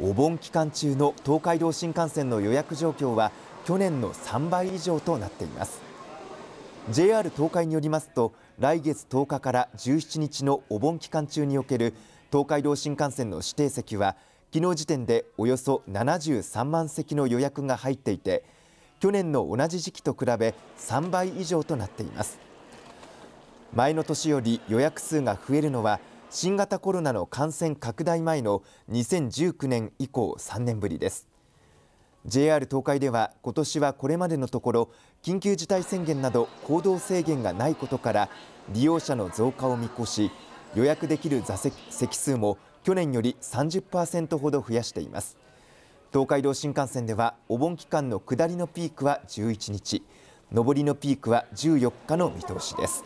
お盆期間中の東海道新幹線の予約状況は去年の3倍以上となっています JR 東海によりますと来月10日から17日のお盆期間中における東海道新幹線の指定席は昨日時点でおよそ73万席の予約が入っていて去年の同じ時期と比べ3倍以上となっています前の年より予約数が増えるのは新型コロナの感染拡大前の2019年以降3年ぶりです JR 東海では今年はこれまでのところ緊急事態宣言など行動制限がないことから利用者の増加を見越し予約できる座席席数も去年より30%ほど増やしています東海道新幹線ではお盆期間の下りのピークは11日上りのピークは14日の見通しです。